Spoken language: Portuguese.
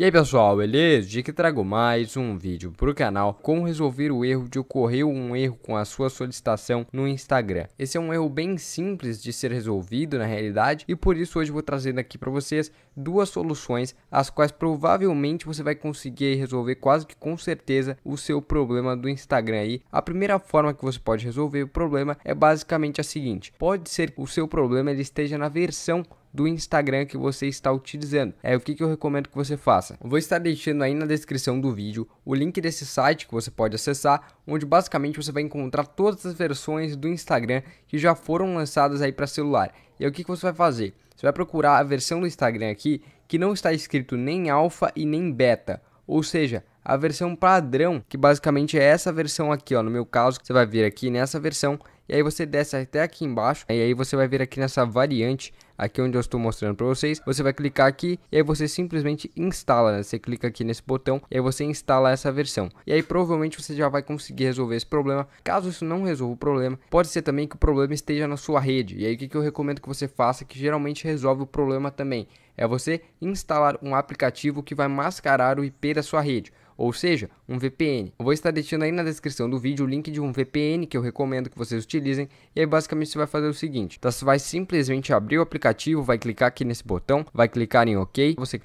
E aí pessoal, beleza? De que trago mais um vídeo para o canal como resolver o erro de ocorrer um erro com a sua solicitação no Instagram. Esse é um erro bem simples de ser resolvido na realidade e por isso hoje vou trazendo aqui para vocês duas soluções as quais provavelmente você vai conseguir resolver quase que com certeza o seu problema do Instagram aí. A primeira forma que você pode resolver o problema é basicamente a seguinte, pode ser que o seu problema ele esteja na versão do Instagram que você está utilizando. É o que, que eu recomendo que você faça. vou estar deixando aí na descrição do vídeo o link desse site que você pode acessar, onde basicamente você vai encontrar todas as versões do Instagram que já foram lançadas aí para celular. E aí, o que, que você vai fazer? Você vai procurar a versão do Instagram aqui que não está escrito nem alfa e nem beta, ou seja, a versão padrão, que basicamente é essa versão aqui, ó, no meu caso, você vai vir aqui nessa versão, e aí você desce até aqui embaixo, e aí você vai vir aqui nessa variante, aqui é onde eu estou mostrando para vocês, você vai clicar aqui e aí você simplesmente instala, né? Você clica aqui nesse botão e aí você instala essa versão. E aí provavelmente você já vai conseguir resolver esse problema. Caso isso não resolva o problema, pode ser também que o problema esteja na sua rede. E aí o que, que eu recomendo que você faça, que geralmente resolve o problema também, é você instalar um aplicativo que vai mascarar o IP da sua rede ou seja, um VPN. Eu vou estar deixando aí na descrição do vídeo o link de um VPN que eu recomendo que vocês utilizem, e aí basicamente você vai fazer o seguinte, então, você vai simplesmente abrir o aplicativo, vai clicar aqui nesse botão, vai clicar em OK, você clica